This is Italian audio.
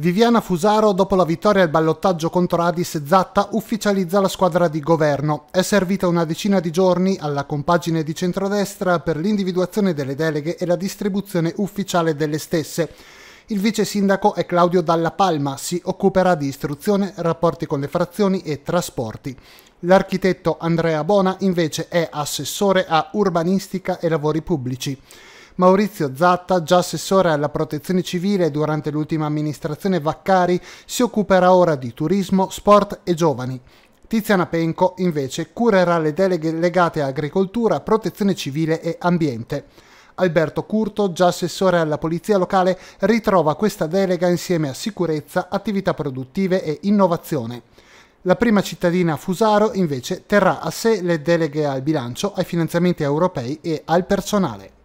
Viviana Fusaro, dopo la vittoria al ballottaggio contro Adis Zatta, ufficializza la squadra di governo. È servita una decina di giorni alla compagine di centrodestra per l'individuazione delle deleghe e la distribuzione ufficiale delle stesse. Il vice sindaco è Claudio Dalla Palma, si occuperà di istruzione, rapporti con le frazioni e trasporti. L'architetto Andrea Bona invece è assessore a urbanistica e lavori pubblici. Maurizio Zatta, già assessore alla protezione civile durante l'ultima amministrazione Vaccari, si occuperà ora di turismo, sport e giovani. Tiziana Penco invece curerà le deleghe legate a agricoltura, protezione civile e ambiente. Alberto Curto, già assessore alla polizia locale, ritrova questa delega insieme a sicurezza, attività produttive e innovazione. La prima cittadina Fusaro invece terrà a sé le deleghe al bilancio, ai finanziamenti europei e al personale.